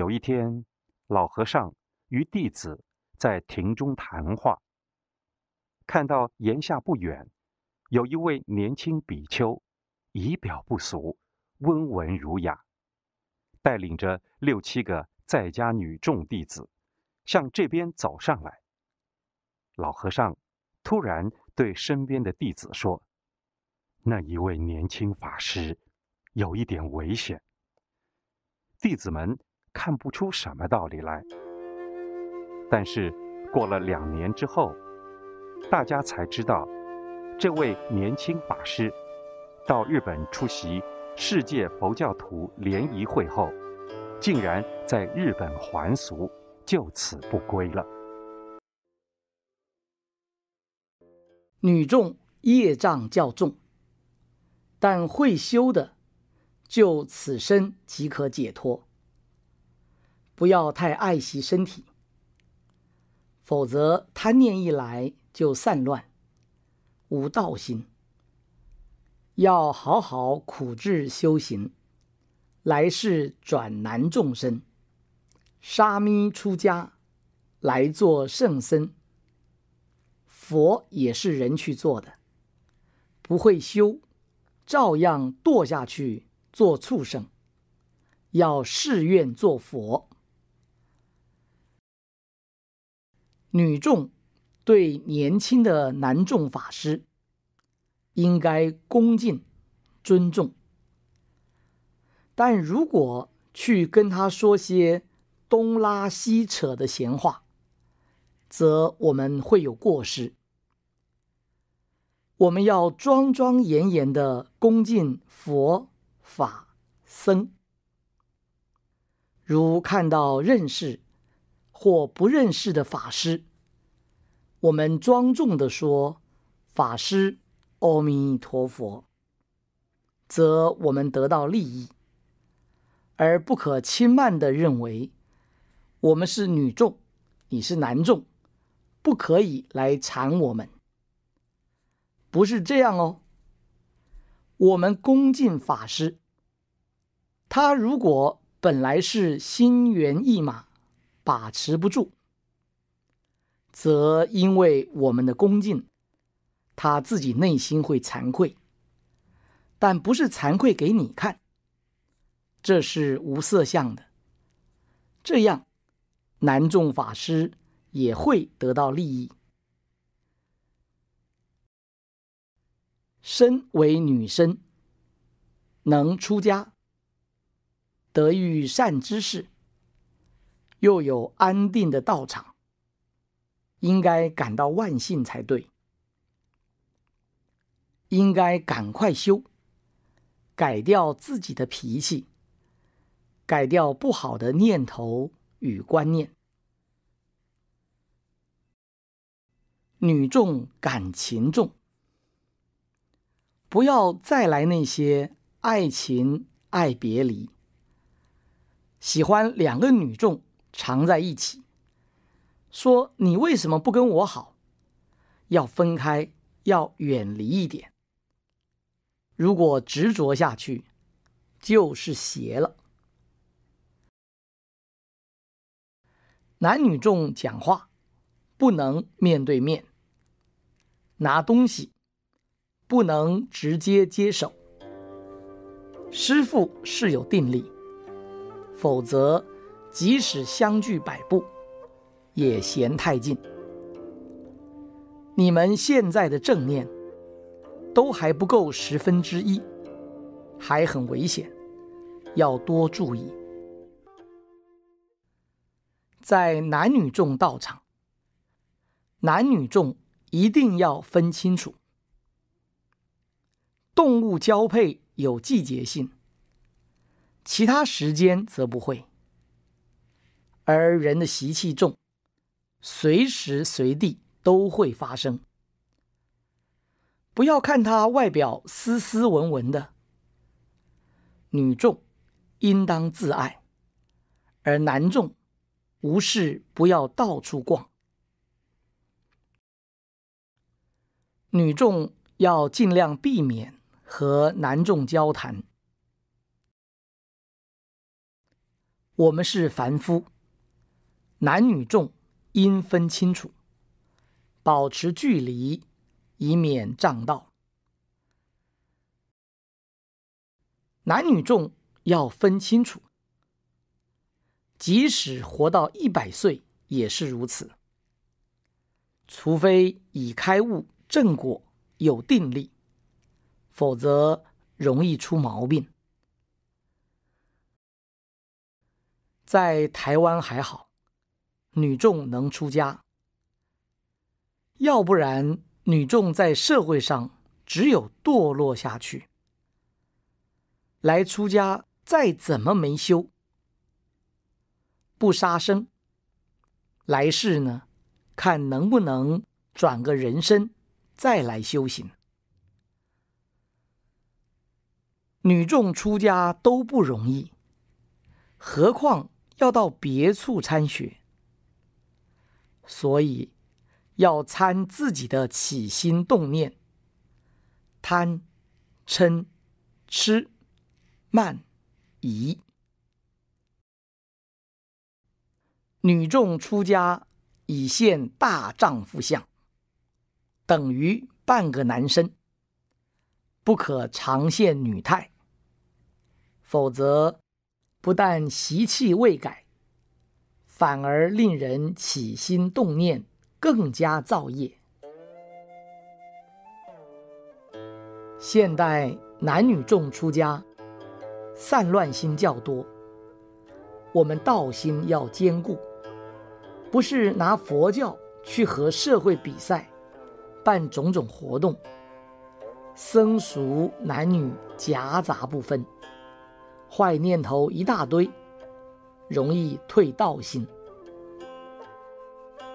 有一天，老和尚与弟子在庭中谈话，看到檐下不远，有一位年轻比丘，仪表不俗，温文儒雅，带领着六七个在家女众弟子，向这边走上来。老和尚突然对身边的弟子说：“那一位年轻法师，有一点危险。”弟子们。看不出什么道理来，但是过了两年之后，大家才知道，这位年轻法师到日本出席世界佛教徒联谊会后，竟然在日本还俗，就此不归了。女众业障较重，但会修的，就此身即可解脱。不要太爱惜身体，否则贪念一来就散乱，无道心。要好好苦志修行，来世转难众生，沙弥出家来做圣僧，佛也是人去做的，不会修，照样堕下去做畜生。要誓愿做佛。女众对年轻的男众法师应该恭敬、尊重，但如果去跟他说些东拉西扯的闲话，则我们会有过失。我们要庄庄严严的恭敬佛法僧，如看到认识。或不认识的法师，我们庄重的说：“法师，阿弥陀佛。”则我们得到利益，而不可轻慢的认为我们是女众，你是男众，不可以来缠我们。不是这样哦。我们恭敬法师，他如果本来是心猿意马。把持不住，则因为我们的恭敬，他自己内心会惭愧，但不是惭愧给你看，这是无色相的。这样南众法师也会得到利益。身为女身，能出家，得遇善知识。又有安定的道场，应该感到万幸才对。应该赶快修，改掉自己的脾气，改掉不好的念头与观念。女众感情重，不要再来那些爱情、爱别离，喜欢两个女众。藏在一起，说你为什么不跟我好？要分开，要远离一点。如果执着下去，就是邪了。男女众讲话不能面对面，拿东西不能直接接手。师父是有定力，否则。即使相距百步，也嫌太近。你们现在的正念，都还不够十分之一，还很危险，要多注意。在男女众道场，男女众一定要分清楚。动物交配有季节性，其他时间则不会。而人的习气重，随时随地都会发生。不要看他外表斯斯文文的。女众应当自爱，而男众无事不要到处逛。女众要尽量避免和男众交谈。我们是凡夫。男女众应分清楚，保持距离，以免障道。男女众要分清楚，即使活到一百岁也是如此。除非已开悟正果，有定力，否则容易出毛病。在台湾还好。女众能出家，要不然女众在社会上只有堕落下去。来出家，再怎么没修，不杀生，来世呢？看能不能转个人身，再来修行。女众出家都不容易，何况要到别处参学。所以，要参自己的起心动念，贪、嗔、痴、慢、疑。女众出家，以现大丈夫相，等于半个男身，不可常现女态，否则，不但习气未改。反而令人起心动念，更加造业。现代男女众出家，散乱心较多。我们道心要坚固，不是拿佛教去和社会比赛，办种种活动，僧俗男女夹杂不分，坏念头一大堆。容易退道心。